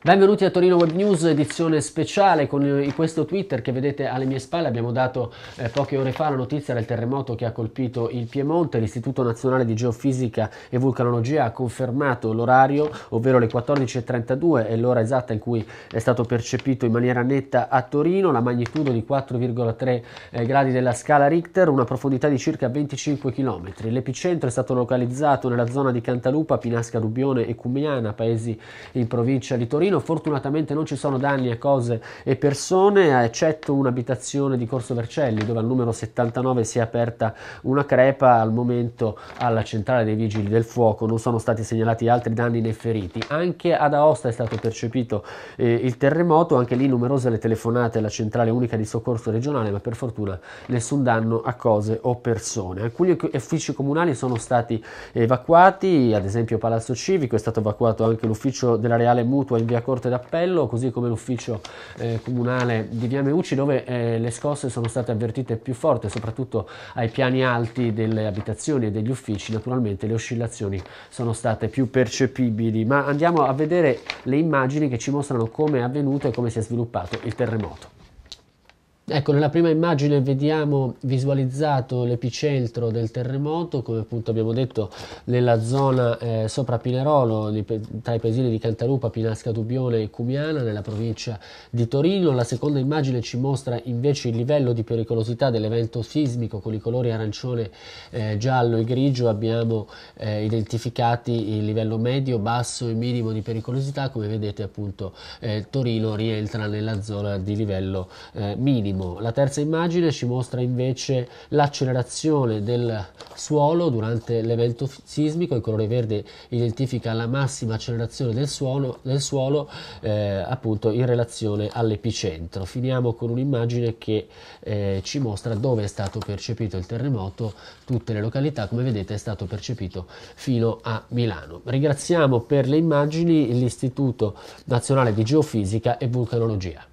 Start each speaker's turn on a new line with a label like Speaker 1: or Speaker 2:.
Speaker 1: Benvenuti a Torino Web News, edizione speciale con questo Twitter che vedete alle mie spalle. Abbiamo dato eh, poche ore fa la notizia del terremoto che ha colpito il Piemonte. L'Istituto Nazionale di Geofisica e Vulcanologia ha confermato l'orario, ovvero le 14.32 è l'ora esatta in cui è stato percepito in maniera netta a Torino la magnitudo di 4,3 eh, gradi della scala Richter, una profondità di circa 25 km. L'epicentro è stato localizzato nella zona di Cantalupa, Pinasca Rubione e Cumiana, paesi in provincia di Torino Torino, fortunatamente non ci sono danni a cose e persone, eccetto un'abitazione di Corso Vercelli dove al numero 79 si è aperta una crepa, al momento alla centrale dei vigili del fuoco non sono stati segnalati altri danni né feriti. Anche ad Aosta è stato percepito eh, il terremoto, anche lì numerose le telefonate alla centrale unica di soccorso regionale, ma per fortuna nessun danno a cose o persone. Alcuni uffici comunali sono stati evacuati, ad esempio Palazzo Civico è stato evacuato anche l'ufficio della Reale Mutua in via della Corte d'Appello, così come l'ufficio eh, comunale di Via Meucci, dove eh, le scosse sono state avvertite più forte, soprattutto ai piani alti delle abitazioni e degli uffici. Naturalmente le oscillazioni sono state più percepibili, ma andiamo a vedere le immagini che ci mostrano come è avvenuto e come si è sviluppato il terremoto. Ecco, nella prima immagine vediamo visualizzato l'epicentro del terremoto, come appunto abbiamo detto, nella zona eh, sopra Pinerolo, di, tra i paesini di Cantalupa, Pinasca Dubione e Cumiana, nella provincia di Torino. La seconda immagine ci mostra invece il livello di pericolosità dell'evento sismico, con i colori arancione, eh, giallo e grigio abbiamo eh, identificati il livello medio, basso e minimo di pericolosità, come vedete appunto eh, Torino rientra nella zona di livello eh, minimo fermo. La terza immagine ci mostra invece l'accelerazione del suolo durante l'evento sismico, il colore verde identifica la massima accelerazione del suolo, del suolo eh, appunto in relazione all'epicentro. Finiamo con un'immagine che eh, ci mostra dove è stato percepito il terremoto, tutte le località come vedete è stato percepito fino a Milano. Ringraziamo per le immagini l'Istituto Nazionale di Geofisica e Vulcanologia.